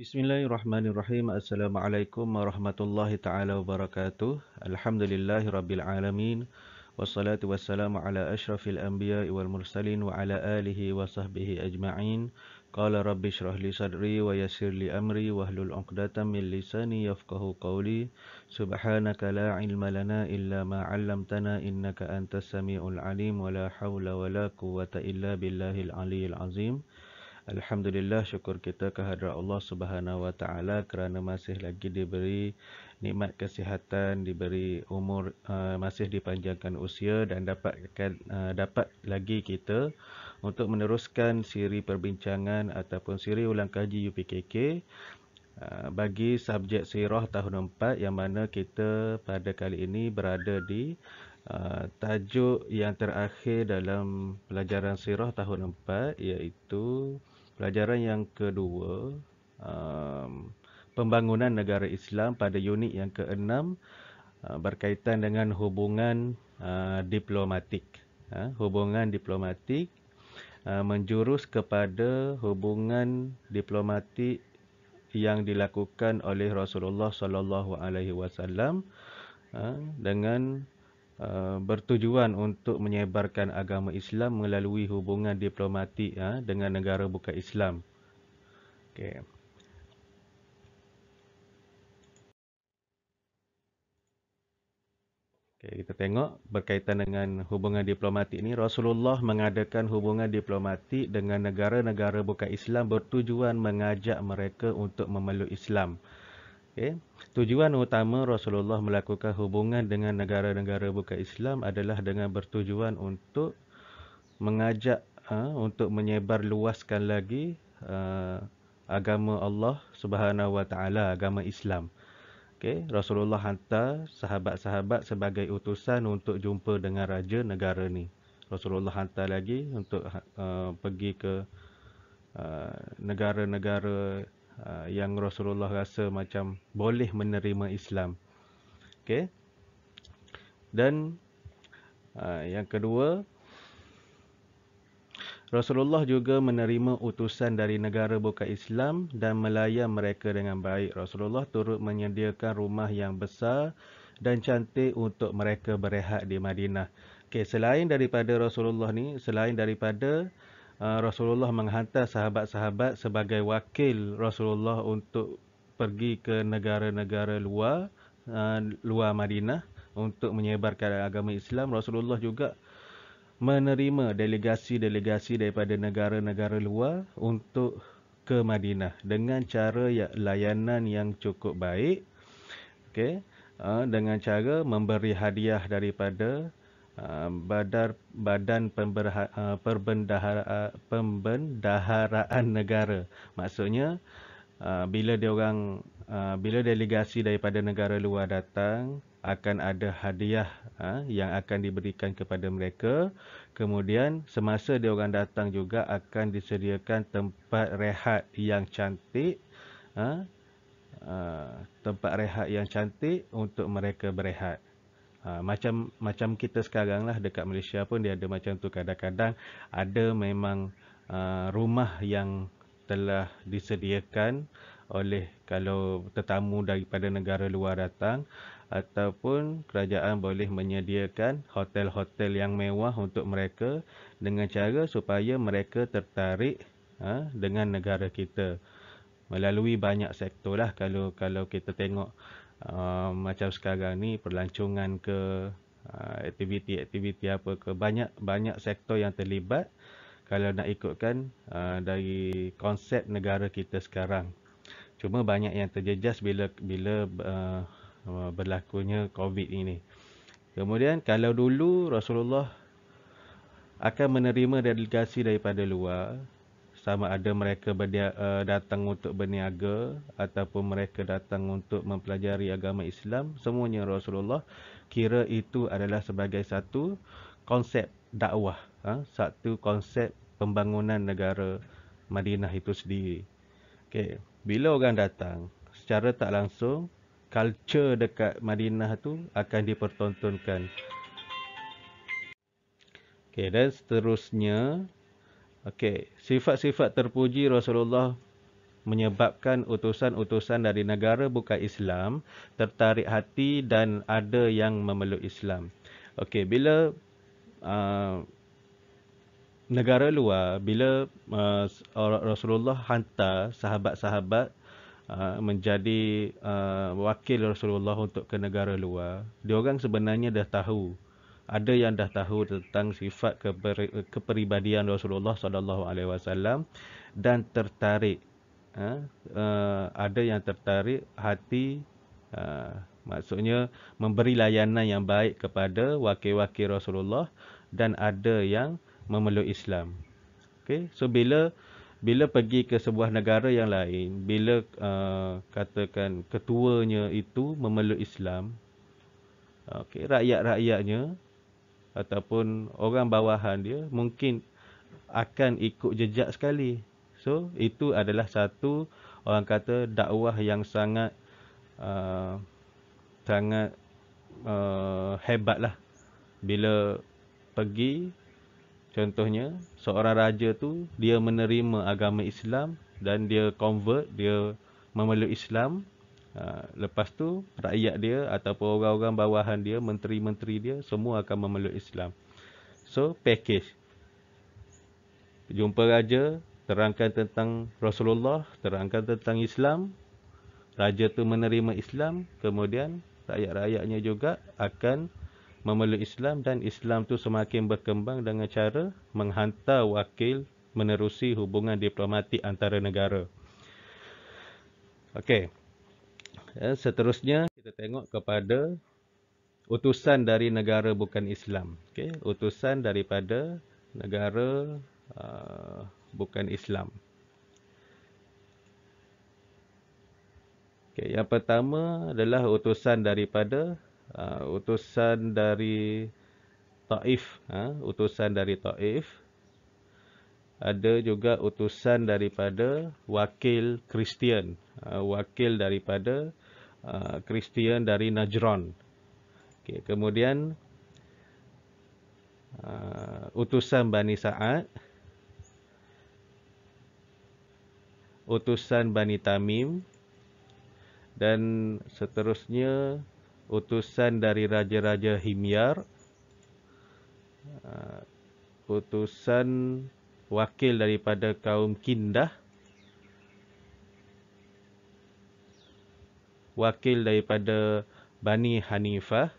Bismillahirrahmanirrahim. Assalamualaikum warahmatullahi taala wabarakatuh. Alhamdulillahi rabbil alamin. Wassalatu wassalamu ala asyrafil anbiya wal mursalin wa ala alihi wa sahbihi ajma'in. Qala rabbi shrah li sadri wa yassir li amri wa hlul uqdatam min lisani yafqahu qawli. Subhanaka la ilma lana illa ma 'allamtana innaka antas samiul alim wa la hawla wa la quwwata illa billahil aliyyil azim. Alhamdulillah syukur kita kehadrat Allah Subhanahu Wa Taala kerana masih lagi diberi nikmat kesihatan, diberi umur uh, masih dipanjangkan usia dan dapat uh, dapat lagi kita untuk meneruskan siri perbincangan ataupun siri ulang kaji UPKK uh, bagi subjek sirah tahun 4 yang mana kita pada kali ini berada di Uh, tajuk yang terakhir dalam pelajaran sirah tahun 4 iaitu Pelajaran yang kedua, um, pembangunan negara Islam pada unit yang keenam uh, berkaitan dengan hubungan uh, diplomatik. Uh, hubungan diplomatik uh, menjurus kepada hubungan diplomatik yang dilakukan oleh Rasulullah saw uh, dengan Eh, bertujuan untuk menyebarkan agama Islam melalui hubungan diplomatik uh, dengan negara bukan Islam. Okay. Okay, kita tengok berkaitan dengan hubungan diplomatik ini, Rasulullah mengadakan hubungan diplomatik dengan negara-negara bukan Islam bertujuan mengajak mereka untuk memeluk Islam. Okay. Tujuan utama Rasulullah melakukan hubungan dengan negara-negara bukan Islam adalah dengan bertujuan untuk mengajak ha, untuk menyebar luaskan lagi ha, agama Allah Subhanahu Wa Taala agama Islam. Okay. Rasulullah hantar sahabat-sahabat sebagai utusan untuk jumpa dengan raja negara ni. Rasulullah hantar lagi untuk uh, pergi ke ha, negara-negara Uh, yang Rasulullah rasa macam boleh menerima Islam. Okey. Dan uh, yang kedua Rasulullah juga menerima utusan dari negara bukan Islam dan melayan mereka dengan baik. Rasulullah turut menyediakan rumah yang besar dan cantik untuk mereka berehat di Madinah. Okey, selain daripada Rasulullah ni, selain daripada Ah, Rasulullah menghantar sahabat-sahabat sebagai wakil Rasulullah untuk pergi ke negara-negara luar ah, luar Madinah untuk menyebarkan agama Islam. Rasulullah juga menerima delegasi-delegasi daripada negara-negara luar untuk ke Madinah dengan cara ya, layanan yang cukup baik. Okey, ah, dengan cara memberi hadiah daripada Ah, Badar, Badan Pemberha, uh, Perbendahara, ah, Pembendaharaan Negara. Maksudnya uh, bila dia orang uh, bila delegasi daripada negara luar datang akan ada hadiah ha, yang akan diberikan kepada mereka. Kemudian semasa dia orang datang juga akan disediakan tempat rehat yang cantik. Ha, uh, tempat rehat yang cantik untuk mereka berehat. Ha, macam macam kita sekarang lah dekat Malaysia pun dia ada macam tu kadang-kadang ada memang uh, rumah yang telah disediakan oleh kalau tetamu daripada negara luar datang ataupun kerajaan boleh menyediakan hotel-hotel yang mewah untuk mereka dengan cara supaya mereka tertarik ha, dengan negara kita melalui banyak sektor lah kalau kalau kita tengok Ehm, macam sekarang ni perlancongan ke aktiviti-aktiviti ah, apa ke banyak-banyak sektor yang terlibat kalau nak ikutkan uh, dari konsep negara kita sekarang. Cuma banyak yang terjejas bila bila ah, berlakunya COVID ini. Kemudian kalau dulu Rasulullah akan menerima delegasi daripada luar sama ada mereka berdia, uh, datang untuk berniaga ataupun mereka datang untuk mempelajari agama Islam semuanya Rasulullah kira itu adalah sebagai satu konsep dakwah ha? satu konsep pembangunan negara Madinah itu sendiri okey bila orang datang secara tak langsung culture dekat Madinah tu akan dipertontonkan Okay, dan seterusnya Okey, sifat-sifat terpuji Rasulullah menyebabkan utusan-utusan dari negara bukan Islam tertarik hati dan ada yang memeluk Islam. Okey, bila uh, negara luar, bila uh, Rasulullah hantar sahabat-sahabat uh, menjadi uh, wakil Rasulullah untuk ke negara luar, diorang sebenarnya dah tahu ada yang dah tahu tentang sifat keper, keperibadian Rasulullah sallallahu alaihi wasallam dan tertarik ha, uh, ada yang tertarik hati uh, maksudnya memberi layanan yang baik kepada wakil-wakil Rasulullah dan ada yang memeluk Islam okey so bila bila pergi ke sebuah negara yang lain bila uh, katakan ketuanya itu memeluk Islam okay, rakyat-rakyatnya ataupun orang bawahan dia mungkin akan ikut jejak sekali. So, itu adalah satu orang kata dakwah yang sangat uh, sangat uh, lah bila pergi contohnya seorang raja tu dia menerima agama Islam dan dia convert, dia memeluk Islam Ha, lepas tu rakyat dia ataupun orang-orang bawahan dia, menteri-menteri dia semua akan memeluk Islam. So package. Jumpa raja, terangkan tentang Rasulullah, terangkan tentang Islam. Raja tu menerima Islam, kemudian rakyat-rakyatnya juga akan memeluk Islam dan Islam tu semakin berkembang dengan cara menghantar wakil menerusi hubungan diplomatik antara negara. Okey. Ya, seterusnya kita tengok kepada utusan dari negara bukan Islam. Okay, utusan daripada negara uh, bukan Islam. Okay, yang pertama adalah utusan daripada uh, utusan dari Taif. Uh, utusan dari Taif. Ada juga utusan daripada wakil Kristian, uh, wakil daripada Uh, Kristian uh, dari Najran. Okay, kemudian uh, utusan Bani Sa'ad, utusan Bani Tamim dan seterusnya utusan dari raja-raja Himyar, uh, utusan wakil daripada kaum Kindah. wakil daripada Bani Hanifah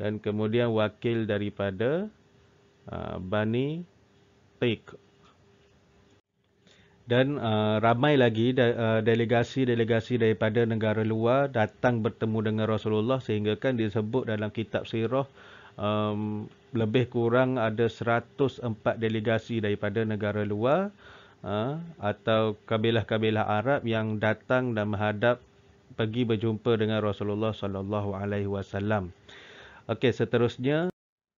dan kemudian wakil daripada uh, Bani Taik. Dan uh, ramai lagi de- uh, delegasi-delegasi daripada negara luar datang bertemu dengan Rasulullah sehingga kan disebut dalam kitab sirah um, lebih kurang ada 104 delegasi daripada negara luar uh, atau kabilah-kabilah Arab yang datang dan menghadap pergi berjumpa dengan Rasulullah sallallahu alaihi wasallam. Okey, seterusnya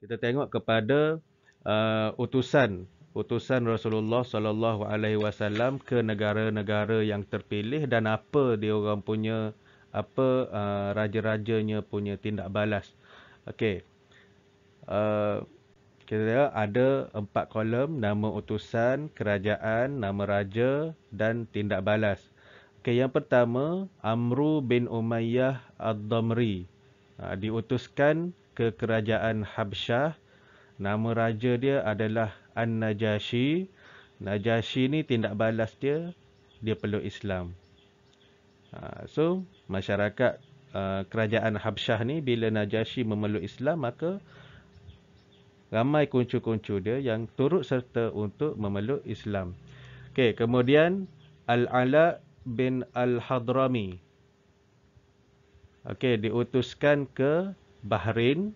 kita tengok kepada uh, utusan utusan Rasulullah sallallahu alaihi wasallam ke negara-negara yang terpilih dan apa dia orang punya apa uh, raja-rajanya punya tindak balas. Okey. Uh, kita ada empat kolom nama utusan, kerajaan, nama raja dan tindak balas. Okay, yang pertama, Amru bin Umayyah al damri ha, Diutuskan ke kerajaan Habsyah. Nama raja dia adalah An-Najashi. Najashi ni tindak balas dia, dia peluk Islam. Ha, so, masyarakat ha, kerajaan Habsyah ni bila Najashi memeluk Islam, maka ramai kuncu-kuncu dia yang turut serta untuk memeluk Islam. Okay, kemudian Al-Ala' bin Al-Hadrami. Okey, diutuskan ke Bahrain.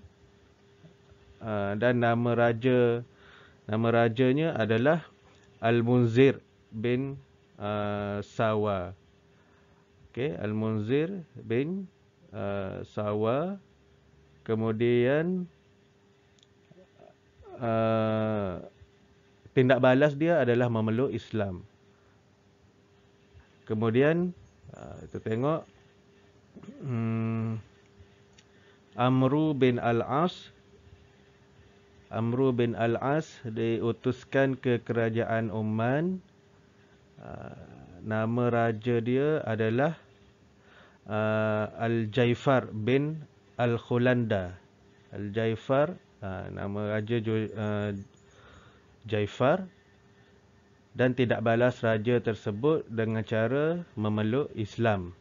Ah, dan nama raja nama rajanya adalah Al-Munzir bin uh, Sawa. Okey, Al-Munzir bin uh, Sawa. Kemudian uh, tindak balas dia adalah memeluk Islam. Kemudian uh, kita tengok hmm, Amru bin Al-As Amru bin Al-As diutuskan ke kerajaan Oman. Uh, nama raja dia adalah uh, Al-Jaifar bin Al-Khulanda. Al-Jaifar, nama raja Jaifar dan tidak balas raja tersebut dengan cara memeluk Islam.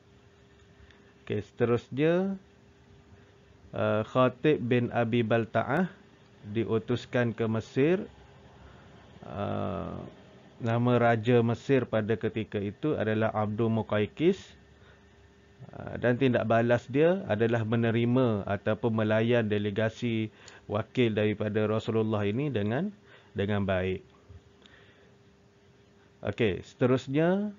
Okey, seterusnya uh, Khatib bin Abi Balta'ah diutuskan ke Mesir. Uh, nama raja Mesir pada ketika itu adalah Abdul Muqaikis. Uh, dan tindak balas dia adalah menerima ataupun melayan delegasi wakil daripada Rasulullah ini dengan dengan baik. Okey, seterusnya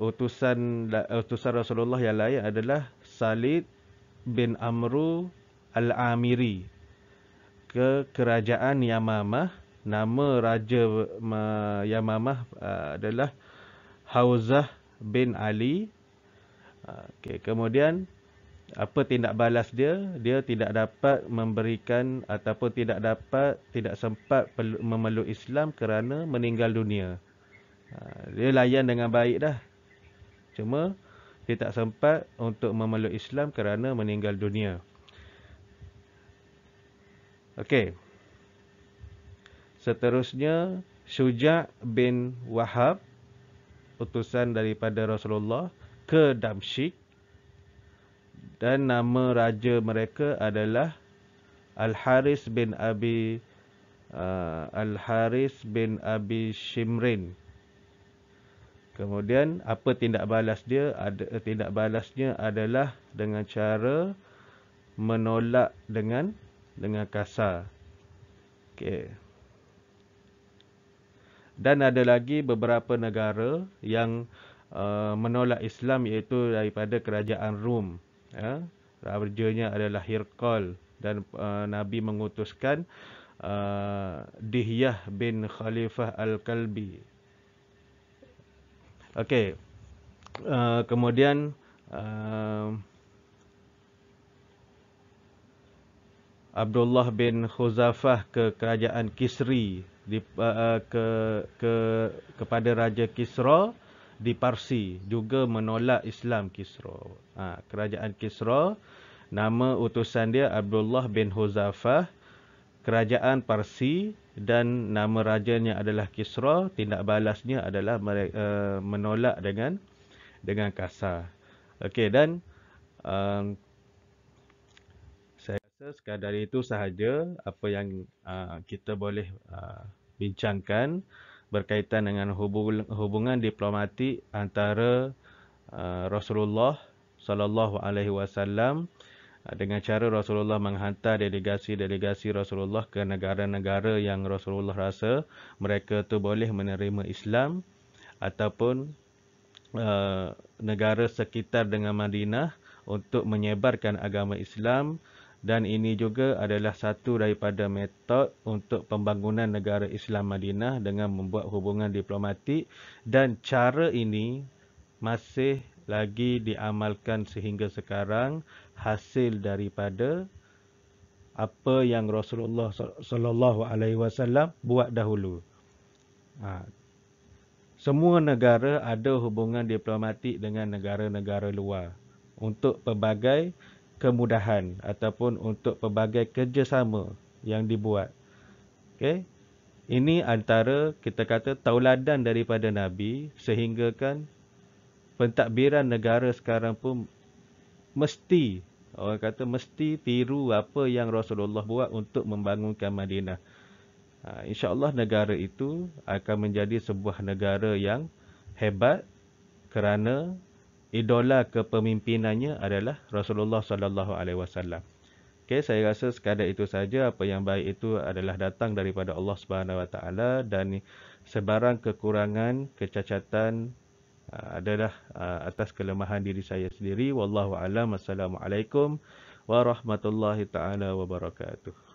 utusan utusan Rasulullah yang lain adalah Salid bin Amru Al-Amiri ke kerajaan Yamamah. Nama raja Yamamah ah, adalah Hauzah bin Ali. Ah, okey, kemudian apa tindak balas dia? Dia tidak dapat memberikan ataupun tidak dapat tidak sempat memeluk Islam kerana meninggal dunia. Ha, dia layan dengan baik dah. Cuma dia tak sempat untuk memeluk Islam kerana meninggal dunia. Okey. Seterusnya Suja bin Wahab utusan daripada Rasulullah ke Damsyik dan nama raja mereka adalah Al Haris bin Abi uh, Al Haris bin Abi Shimrin. Kemudian apa tindak balas dia? Ada, tindak balasnya adalah dengan cara menolak dengan dengan kasar. Okey. Dan ada lagi beberapa negara yang uh, menolak Islam iaitu daripada kerajaan Rom. Ya. Rajanya adalah Hirkal dan uh, Nabi mengutuskan uh, Dihyah bin Khalifah Al-Kalbi Okey. Uh, kemudian uh, Abdullah bin Khuzafah ke kerajaan Kisri di, uh, ke, ke, kepada Raja Kisra di Parsi juga menolak Islam Kisra. Ha, kerajaan Kisra nama utusan dia Abdullah bin Khuzafah kerajaan Parsi dan nama rajanya adalah Kisra tindak balasnya adalah eh, menolak dengan dengan kasar okey dan um, saya rasa sekadar itu sahaja apa yang uh, kita boleh uh, bincangkan berkaitan dengan hubungan diplomatik antara uh, Rasulullah sallallahu alaihi wasallam Ah, dengan cara Rasulullah menghantar delegasi-delegasi Rasulullah ke negara-negara yang Rasulullah rasa mereka tu boleh menerima Islam ataupun uh, negara sekitar dengan Madinah untuk menyebarkan agama Islam dan ini juga adalah satu daripada metod untuk pembangunan negara Islam Madinah dengan membuat hubungan diplomatik dan cara ini masih lagi diamalkan sehingga sekarang hasil daripada apa yang Rasulullah sallallahu alaihi wasallam buat dahulu. Ha. Semua negara ada hubungan diplomatik dengan negara-negara luar untuk pelbagai kemudahan ataupun untuk pelbagai kerjasama yang dibuat. Okey. Ini antara kita kata tauladan daripada Nabi sehingga kan pentadbiran negara sekarang pun mesti orang kata mesti tiru apa yang Rasulullah buat untuk membangunkan Madinah. Ha, InsyaAllah negara itu akan menjadi sebuah negara yang hebat kerana idola kepemimpinannya adalah Rasulullah sallallahu alaihi wasallam. Okey, saya rasa sekadar itu saja apa yang baik itu adalah datang daripada Allah Subhanahu wa taala dan sebarang kekurangan, kecacatan Ah, adalah ah, atas kelemahan diri saya sendiri. Wallahu a'lam. Assalamualaikum warahmatullahi taala wabarakatuh.